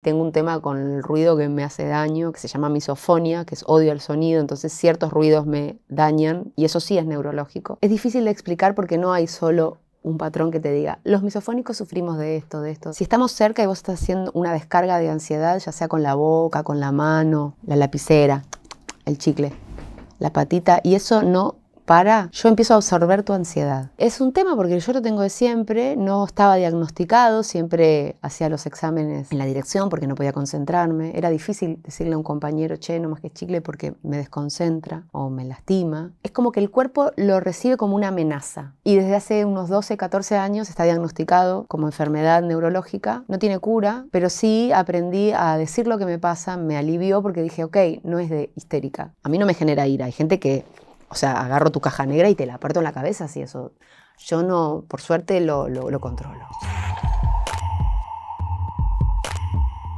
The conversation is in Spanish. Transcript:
Tengo un tema con el ruido que me hace daño, que se llama misofonia, que es odio al sonido, entonces ciertos ruidos me dañan y eso sí es neurológico. Es difícil de explicar porque no hay solo un patrón que te diga, los misofónicos sufrimos de esto, de esto. Si estamos cerca y vos estás haciendo una descarga de ansiedad, ya sea con la boca, con la mano, la lapicera, el chicle, la patita, y eso no para, yo empiezo a absorber tu ansiedad. Es un tema porque yo lo tengo de siempre, no estaba diagnosticado, siempre hacía los exámenes en la dirección porque no podía concentrarme. Era difícil decirle a un compañero, che, no más que chicle porque me desconcentra o me lastima. Es como que el cuerpo lo recibe como una amenaza. Y desde hace unos 12, 14 años está diagnosticado como enfermedad neurológica. No tiene cura, pero sí aprendí a decir lo que me pasa, me alivió porque dije, ok, no es de histérica. A mí no me genera ira. Hay gente que o sea, agarro tu caja negra y te la aparto en la cabeza si eso. Yo no, por suerte, lo, lo controlo.